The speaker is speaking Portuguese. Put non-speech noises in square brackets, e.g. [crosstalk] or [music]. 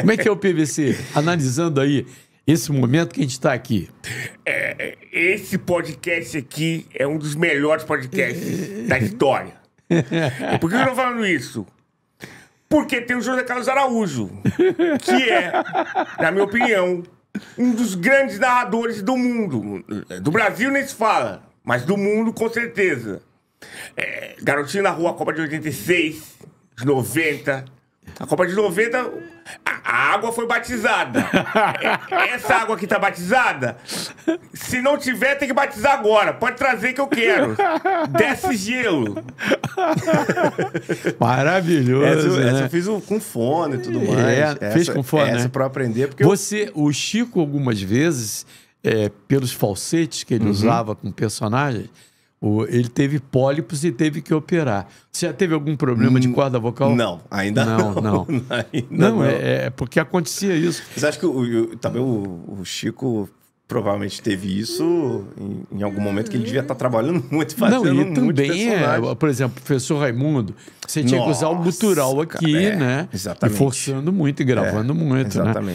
Como é que é o PVC? Analisando aí esse momento que a gente está aqui. É, esse podcast aqui é um dos melhores podcasts é. da história. [laughs] Por que eu estou falando isso? Porque tem o José Carlos Araújo, que é, na minha opinião, um dos grandes narradores do mundo. Do Brasil nem se fala, mas do mundo com certeza. É, Garotinho na Rua, Copa de 86, de 90, a Copa de 90, a água foi batizada. [laughs] Essa água aqui tá batizada? Se não tiver, tem que batizar agora. Pode trazer que eu quero. Desce gelo. [laughs] Maravilhoso. Essa, né? essa eu fiz um, com fone e tudo mais. É, essa, fez com fone. Essa né? pra aprender. Porque Você, eu... o Chico, algumas vezes, é, pelos falsetes que ele uhum. usava com personagens ele teve pólipos e teve que operar. Você já teve algum problema de hum, corda vocal? Não, ainda não. Não, não. [laughs] ainda não, não. É, é, é, porque acontecia isso. Mas acho que o, o, também o, Chico provavelmente teve isso em, em, algum momento que ele devia estar trabalhando [laughs] muito, fazendo Não, e também, é, por exemplo, professor Raimundo, você tinha Nossa, que usar o gutural aqui, cara, é, né? Exatamente. E forçando muito e gravando é, muito, né? exatamente. né?